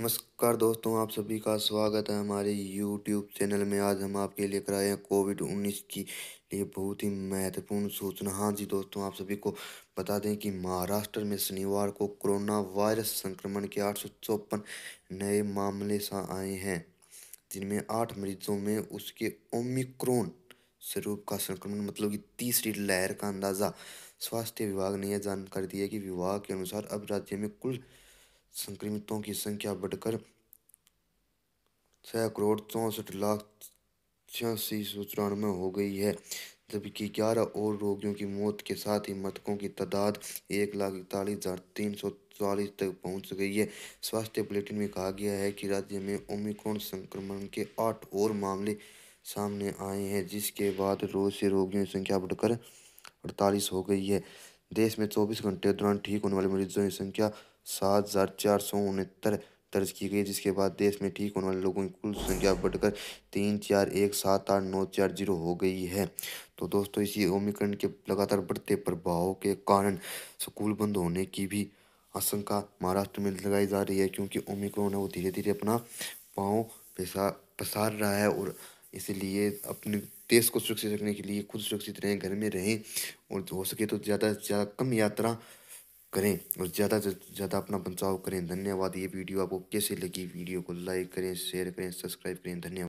नमस्कार दोस्तों आप सभी का स्वागत है हमारे यूट्यूब चैनल में आज हम आपके लिए कराए हैं कोविड उन्नीस की लिए बहुत ही महत्वपूर्ण सूचना हाँ जी दोस्तों आप सभी को बता दें कि महाराष्ट्र में शनिवार को कोरोना वायरस संक्रमण के आठ नए मामले आए हैं जिनमें आठ मरीजों में उसके ओमिक्रोन स्वरूप का संक्रमण मतलब कि तीसरी लहर का अंदाज़ा स्वास्थ्य विभाग ने यह जानकारी दी है कि विभाग के अनुसार अब राज्य में कुल संक्रमितों की संख्या बढ़कर छह करोड़ चौंसठ लाख छियासी सौ चौरानवे हो गई है जबकि ग्यारह और रोगियों की मौत के साथ ही मृतकों की तादाद एक लाख इकतालीस हज़ार तीन सौ चालीस तक पहुंच गई है स्वास्थ्य बुलेटिन में कहा गया है कि राज्य में ओमिक्रॉन संक्रमण के आठ और मामले सामने आए हैं जिसके बाद रोज से रोगियों की संख्या बढ़कर अड़तालीस हो गई है देश में चौबीस घंटे दौरान ठीक होने वाले मरीजों की संख्या सात हज़ार चार सौ उनहत्तर दर्ज की गई जिसके बाद देश में ठीक होने वाले लोगों की कुल संख्या बढ़कर तीन चार एक सात आठ नौ चार जीरो हो गई है तो दोस्तों इसी ओमिक्रॉन के लगातार बढ़ते प्रभाव के कारण स्कूल बंद होने की भी आशंका महाराष्ट्र में लगाई जा रही है क्योंकि ओमिक्रॉन है वो धीरे धीरे अपना पाँव पसार रहा है और इसलिए अपने देश को सुरक्षित रखने के लिए खुद सुरक्षित रहें घर में रहें और हो सके तो ज़्यादा से ज़्यादा कम यात्रा करें और ज़्यादा से ज़्यादा अपना बचाव करें धन्यवाद ये वीडियो आपको कैसे लगी वीडियो को लाइक करें शेयर करें सब्सक्राइब करें धन्यवाद